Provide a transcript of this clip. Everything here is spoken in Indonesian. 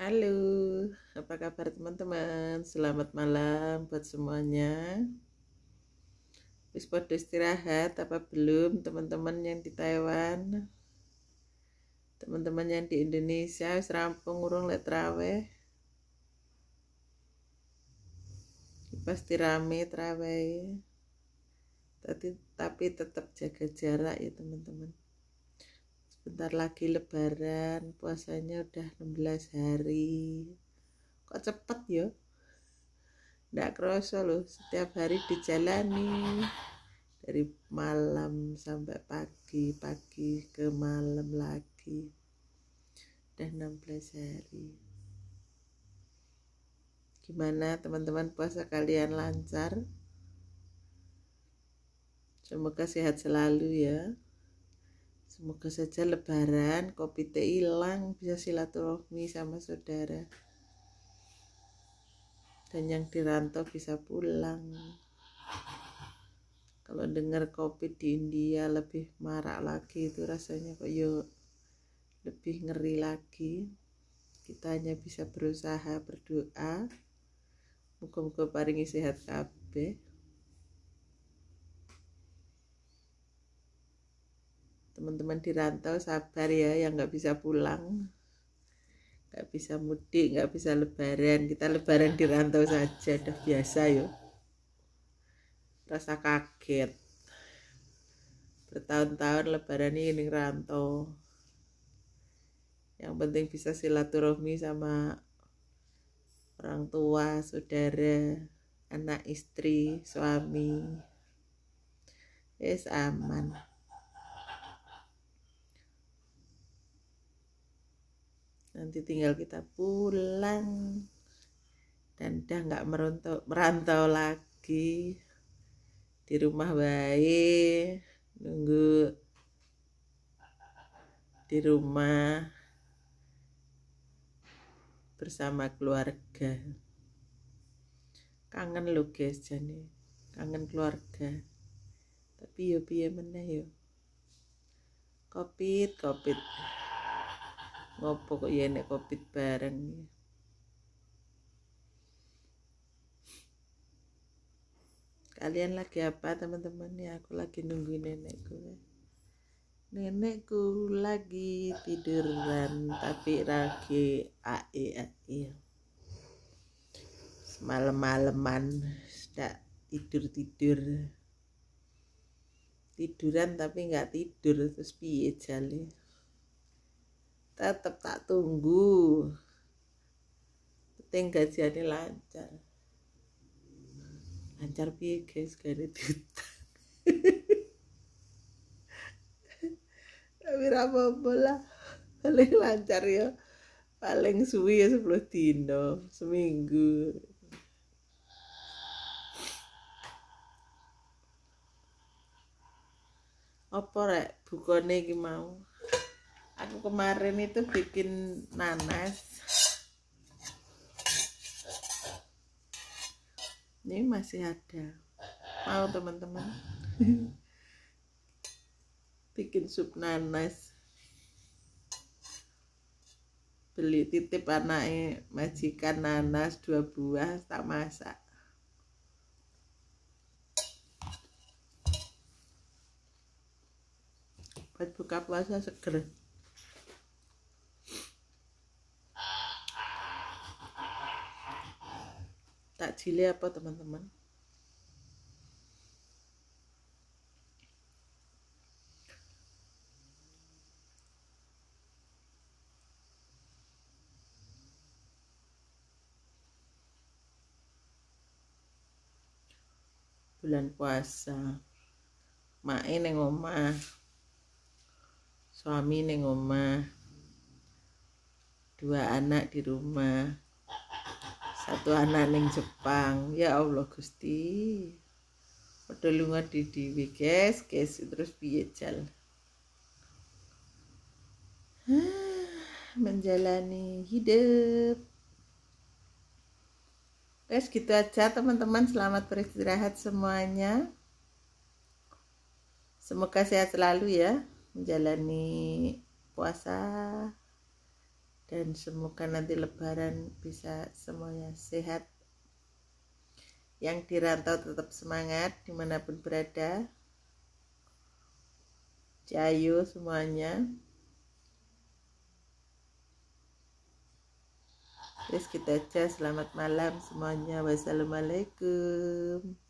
Halo, apa kabar teman-teman? Selamat malam buat semuanya. Wis podo istirahat apa belum teman-teman yang di Taiwan? Teman-teman yang di Indonesia wis rampung urung lek traweh. Pasti rame traweh. Tapi tapi tetap jaga jarak ya teman-teman. Sebentar lagi lebaran, puasanya udah 16 hari. Kok cepet ya? Nggak kerasa loh, setiap hari dijalani. Dari malam sampai pagi, pagi ke malam lagi. Udah 16 hari gimana teman-teman puasa kalian lancar semoga sehat selalu ya Semoga saja lebaran kopi teh hilang bisa silaturahmi sama saudara. Dan yang dirantau bisa pulang. Kalau dengar kopi di India lebih marak lagi itu rasanya kok yuk lebih ngeri lagi. Kita hanya bisa berusaha berdoa. Muka-muka paringi sehat kabeh. teman-teman di rantau sabar ya yang nggak bisa pulang nggak bisa mudik nggak bisa lebaran kita lebaran di rantau saja udah biasa yuk rasa kaget bertahun-tahun lebaran ini rantau yang penting bisa silaturahmi sama orang tua saudara anak istri suami yes aman nanti tinggal kita pulang dan udah nggak merantau merantau lagi di rumah baik nunggu di rumah bersama keluarga kangen lo guys jani kangen keluarga tapi yo piye meneh yo covid covid ngopo kok ya nek covid bareng ya? kalian lagi apa teman-teman ya aku lagi nunggu nenekku ya. nenekku lagi tiduran tapi lagi ae ae semalam malaman tidak tidur tidur tiduran tapi nggak tidur terus piye jali tetap tak tunggu penting gajiannya lancar lancar piye guys gak ada tapi apa bola paling lancar ya paling suwi ya sepuluh dino seminggu apa rek bukone iki mau aku kemarin itu bikin nanas ini masih ada mau teman-teman bikin sup nanas beli titip anaknya majikan nanas dua buah tak masak buat buka puasa seger Tak takjile apa teman-teman bulan puasa mae neng omah suami neng omah dua anak di rumah satu anak neng Jepang ya Allah Gusti udah lunga di dhewe guys guys terus piye jal menjalani hidup Guys gitu aja teman-teman selamat beristirahat semuanya semoga sehat selalu ya menjalani puasa dan semoga nanti lebaran bisa semuanya sehat yang dirantau tetap semangat dimanapun berada jayu semuanya terus kita aja selamat malam semuanya wassalamualaikum